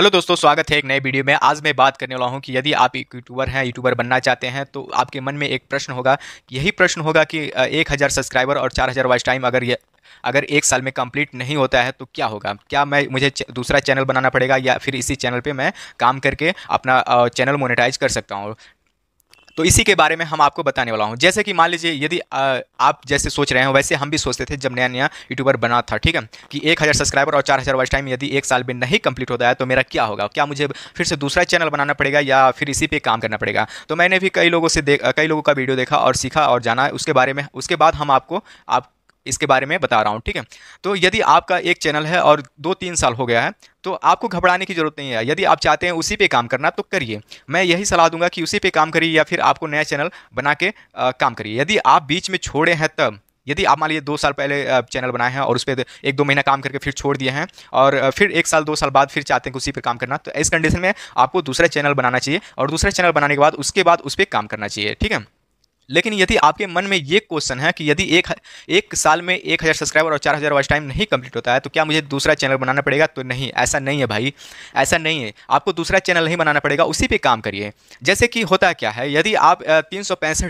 hello दोस्तों स्वागत है एक नए वीडियो में आज मैं बात करने वाला हूं कि यदि आप एक यूट्यूबर हैं यूट्यूबर बनना चाहते हैं तो आपके मन में एक प्रश्न होगा यही प्रश्न होगा कि एक हज़ार सब्सक्राइबर और चार हज़ार वाइस टाइम अगर ये अगर एक साल में कंप्लीट नहीं होता है तो क्या होगा क्या मैं मुझे दूसरा चैनल बनाना पड़ेगा या फिर इसी चैनल पे मैं काम करके अपना चैनल मोनेटाइज कर सकता हूँ तो इसी के बारे में हम आपको बताने वाला हूँ जैसे कि मान लीजिए यदि आप जैसे सोच रहे हैं वैसे हम भी सोचते थे जब नया नया यूट्यूबर बना था ठीक है कि एक हज़ार सब्सक्राइबर और चार हज़ार वॉच टाइम यदि एक साल में नहीं कंप्लीट होता है तो मेरा क्या होगा क्या मुझे फिर से दूसरा चैनल बनाना पड़ेगा या फिर इसी पर काम करना पड़ेगा तो मैंने भी कई लोगों से देख कई लोगों का वीडियो देखा और सीखा और जाना उसके बारे में उसके बाद हम आपको आप इसके बारे में बता रहा हूँ ठीक है तो यदि आपका एक चैनल है और दो तीन साल हो गया है तो आपको घबराने की ज़रूरत नहीं है यदि आप चाहते हैं उसी पे काम करना तो करिए मैं यही सलाह दूंगा कि उसी पे काम करिए या फिर आपको नया चैनल बना के आ, काम करिए यदि आप बीच में छोड़े हैं तब यदि आप मान लीजिए दो साल पहले चैनल बनाए हैं और उस पर एक दो महीना काम करके फिर छोड़ दिए हैं और फिर एक साल दो साल बाद फिर चाहते हैं कि उसी पर काम करना तो इस कंडीशन में आपको दूसरा चैनल बनाना चाहिए और दूसरा चैनल बनाने के बाद उसके बाद उस पर काम करना चाहिए ठीक है लेकिन यदि आपके मन में ये क्वेश्चन है कि यदि एक एक साल में एक हज़ार सब्सक्राइबर और चार हज़ार वॉच टाइम नहीं कंप्लीट होता है तो क्या मुझे दूसरा चैनल बनाना पड़ेगा तो नहीं ऐसा नहीं है भाई ऐसा नहीं है आपको दूसरा चैनल नहीं बनाना पड़ेगा उसी पर काम करिए जैसे कि होता क्या है यदि आप तीन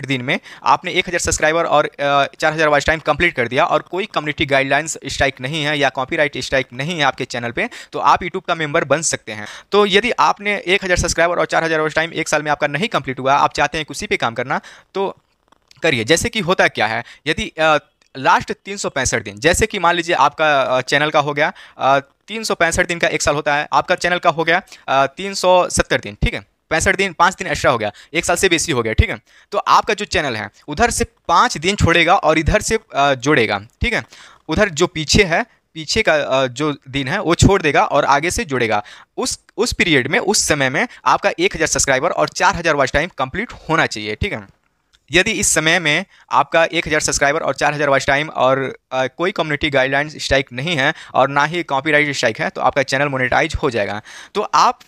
दिन में आपने एक सब्सक्राइबर और चार हज़ार वॉच टाइम कंप्लीट कर दिया और कोई कम्युनिटी गाइडलाइंस स्ट्राइक नहीं है या कॉपीराइट स्ट्राइक नहीं है आपके चैनल पर तो आप यूट्यूब का मेंबर बन सकते हैं तो यदि आपने एक सब्सक्राइबर और चार हज़ार टाइम एक साल में आपका नहीं कंप्लीट हुआ आप चाहते हैं कि उसी पर काम करना तो करिए जैसे कि होता क्या है यदि लास्ट तीन सौ पैंसठ दिन जैसे कि मान लीजिए आपका चैनल का हो गया तीन सौ पैंसठ दिन का एक साल होता है आपका चैनल का हो गया तीन सौ सत्तर दिन ठीक है पैंसठ दिन पाँच दिन एक्स्ट्रा हो गया एक साल से बेसी हो गया ठीक है तो आपका जो चैनल है उधर से पाँच दिन छोड़ेगा और इधर से जोड़ेगा ठीक है उधर जो पीछे है पीछे का जो दिन है वो छोड़ देगा और आगे से जुड़ेगा उस उस पीरियड में उस समय में आपका एक हज़ार सब्सक्राइबर और चार हज़ार वॉच टाइम कंप्लीट होना चाहिए ठीक है यदि इस समय में आपका 1000 सब्सक्राइबर और 4000 वॉच टाइम और आ, कोई कम्युनिटी गाइडलाइंस स्ट्राइक नहीं है और ना ही कॉपीराइट स्ट्राइक है तो आपका चैनल मोनेटाइज हो जाएगा तो आप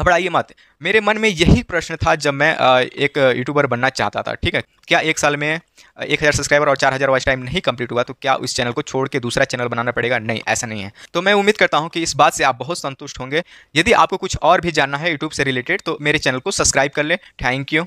घबराइए मत मेरे मन में यही प्रश्न था जब मैं एक यूट्यूबर बनना चाहता था ठीक है क्या एक साल में एक हज़ार सब्सक्राइबर और चार हज़ार वॉच टाइम नहीं कंप्लीट हुआ तो क्या उस चैनल को छोड़ के दूसरा चैनल बनाना पड़ेगा नहीं ऐसा नहीं है तो मैं उम्मीद करता हूँ कि इस बात से आप बहुत संतुष्ट होंगे यदि आपको कुछ और भी जानना है यूट्यूब से रिलेटेड तो मेरे चैनल को सब्सक्राइब कर लें थैंक यू